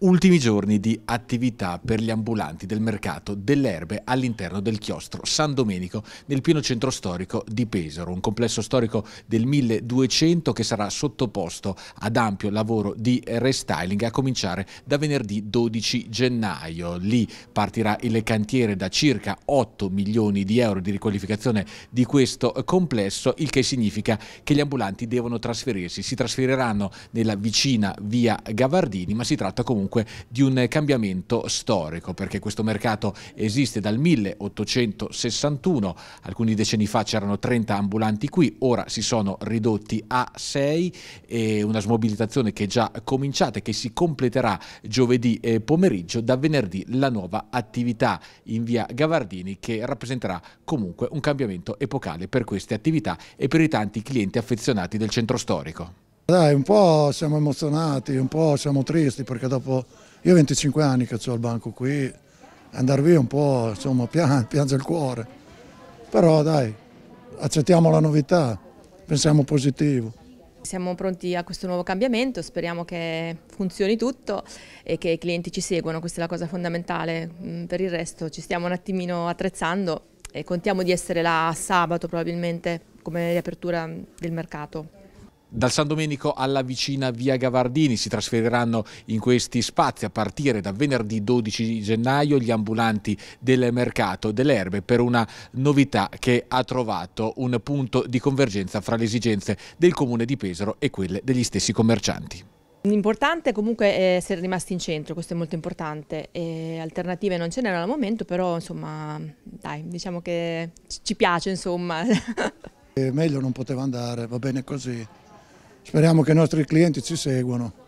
Ultimi giorni di attività per gli ambulanti del mercato delle erbe all'interno del chiostro San Domenico nel pieno centro storico di Pesaro, un complesso storico del 1200 che sarà sottoposto ad ampio lavoro di restyling a cominciare da venerdì 12 gennaio. Lì partirà il cantiere da circa 8 milioni di euro di riqualificazione di questo complesso, il che significa che gli ambulanti devono trasferirsi. Si trasferiranno nella vicina via Gavardini, ma si tratta comunque comunque di un cambiamento storico, perché questo mercato esiste dal 1861, alcuni decenni fa c'erano 30 ambulanti qui, ora si sono ridotti a 6, e una smobilitazione che è già cominciata e che si completerà giovedì eh, pomeriggio, da venerdì la nuova attività in via Gavardini che rappresenterà comunque un cambiamento epocale per queste attività e per i tanti clienti affezionati del centro storico. Dai, un po' siamo emozionati, un po' siamo tristi perché dopo, io ho 25 anni che ho al banco qui, andare via un po', insomma, piange il cuore. Però dai, accettiamo la novità, pensiamo positivo. Siamo pronti a questo nuovo cambiamento, speriamo che funzioni tutto e che i clienti ci seguano, questa è la cosa fondamentale. Mm, per il resto ci stiamo un attimino attrezzando e contiamo di essere là sabato probabilmente come riapertura del mercato. Dal San Domenico alla vicina Via Gavardini si trasferiranno in questi spazi a partire da venerdì 12 gennaio gli ambulanti del mercato delle erbe per una novità che ha trovato un punto di convergenza fra le esigenze del comune di Pesaro e quelle degli stessi commercianti. L'importante comunque è essere rimasti in centro, questo è molto importante. E alternative non ce n'erano al momento, però insomma, dai, diciamo che ci piace, insomma. Eh, meglio non poteva andare, va bene così. Speriamo che i nostri clienti ci seguano.